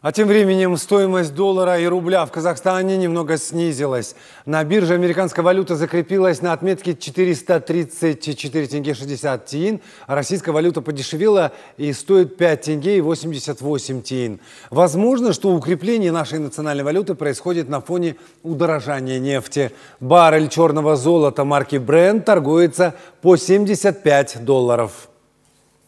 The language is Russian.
А тем временем стоимость доллара и рубля в Казахстане немного снизилась. На бирже американская валюта закрепилась на отметке 434 тенге 60 тиин. А российская валюта подешевела и стоит 5 тенге и 88 тиин. Возможно, что укрепление нашей национальной валюты происходит на фоне удорожания нефти. Баррель черного золота марки Brent торгуется по 75 долларов.